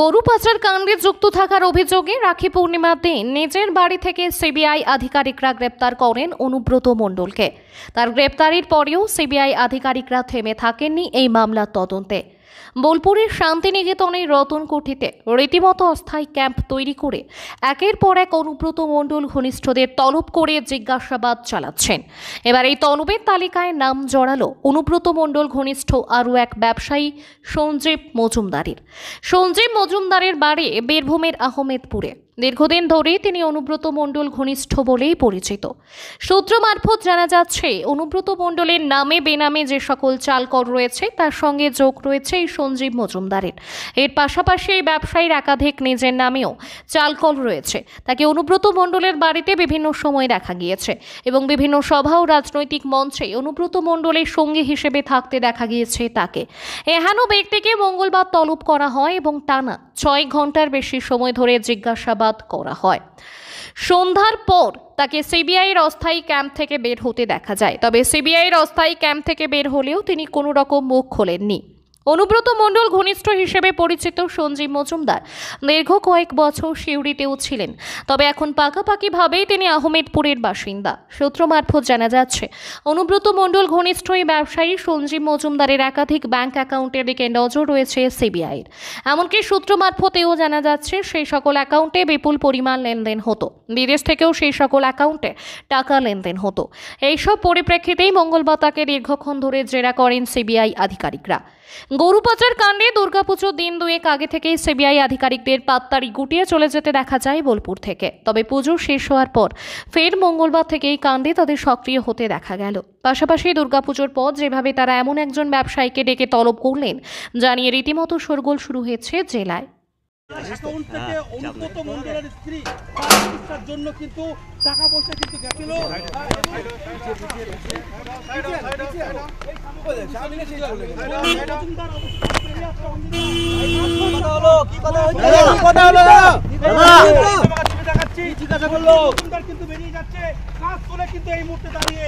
গরু পাচার কাণ্ডে যুক্ত থাকার অভিযোগে রাখি পূর্ণিমাতে নিজের বাড়ি থেকে সিবিআই আধিকারিকরা গ্রেপ্তার করেন অনুব্রত মণ্ডলকে তার গ্রেপ্তারির পরেও সিবিআই আধিকারিকরা থেমে থাকেননি এই মামলার তদন্তে বোলপুরের শান্তিনিকেতনে রতনকুঠিতে রীতিমতো অস্থায়ী ক্যাম্প তৈরি করে একের পর এক অনুব্রত মণ্ডল ঘনিষ্ঠদের তলব করে জিজ্ঞাসাবাদ চালাচ্ছেন এবার এই তলবের তালিকায় নাম জড়ালো অনুব্রত মণ্ডল ঘনিষ্ঠ আরও এক ব্যবসায়ী সঞ্জীব মজুমদারের সঞ্জীব মজুমদারের বাড়ি বীরভূমের আহমেদপুরে দীর্ঘদিন ধরে তিনি অনুব্রত মণ্ডল ঘনিষ্ঠ বলেই পরিচিত সূত্র মারফত জানা যাচ্ছে অনুব্রত মণ্ডলের নামে বেনামে যে সকল চালকর রয়েছে তার সঙ্গে যোগ রয়েছে এই সঞ্জীব মজুমদারের এর পাশাপাশি এই ব্যবসায়ীর একাধিক নিজের নামেও চালকল রয়েছে তাকে অনুব্রত মণ্ডলের বাড়িতে বিভিন্ন সময় দেখা গিয়েছে এবং বিভিন্ন সভা ও রাজনৈতিক মঞ্চে অনুব্রত মণ্ডলের সঙ্গী হিসেবে থাকতে দেখা গিয়েছে তাকে এহেন ব্যক্তিকে মঙ্গলবার তলব করা হয় এবং টানা ছয় ঘন্টার বেশি সময় ধরে জিজ্ঞাসাবাদ জিজ্ঞাসাবাদ করা হয় সন্ধ্যার পর তাকে সিবিআইয়ের অস্থায়ী ক্যাম্প থেকে বের হতে দেখা যায় তবে সিবিআইয়ের অস্থায়ী ক্যাম্প থেকে বের হলেও তিনি কোনো রকম মুখ খোলেননি অনুব্রত মণ্ডল ঘনিষ্ঠ হিসেবে পরিচিত সঞ্জীব মজুমদার দীর্ঘ কয়েক বছর সিউড়িতেও ছিলেন তবে এখন পাকাপাকিভাবেই তিনি আহমেদপুরের বাসিন্দা সূত্র মারফত জানা যাচ্ছে অনুব্রত মণ্ডল ঘনিষ্ঠ এই ব্যবসায়ী সঞ্জীব মজুমদারের একাধিক ব্যাংক অ্যাকাউন্টের দিকে নজর রয়েছে সিবিআইয়ের এমনকি সূত্র মারফতেও জানা যাচ্ছে সেই সকল অ্যাকাউন্টে বিপুল পরিমাণ লেনদেন হতো বিদেশ থেকেও সেই সকল অ্যাকাউন্টে টাকা লেনদেন হতো এইসব পরিপ্রেক্ষিতেই মঙ্গলবার তাকে দীর্ঘক্ষণ ধরে জেরা করেন সিবিআই আধিকারিকরা গরুপাচার কাণ্ডে দুর্গাপুজোর দিন দুয়েক আগে থেকেই সিবিআই আধিকারিকদের পাত্তারি গুটিয়ে চলে যেতে দেখা যায় বোলপুর থেকে তবে পুজো শেষ হওয়ার পর ফের মঙ্গলবার থেকে এই কাণ্ডে তাদের সক্রিয় হতে দেখা গেল পাশাপাশি দুর্গাপুজোর পর যেভাবে তারা এমন একজন ব্যবসায়ীকে ডেকে তলব করলেন জানিয়ে রীতিমতো শোরগোল শুরু হয়েছে জেলায় কিন্তু কিন্তু বেরিয়ে যাচ্ছে কাজ করে কিন্তু এই মুহূর্তে দাঁড়িয়ে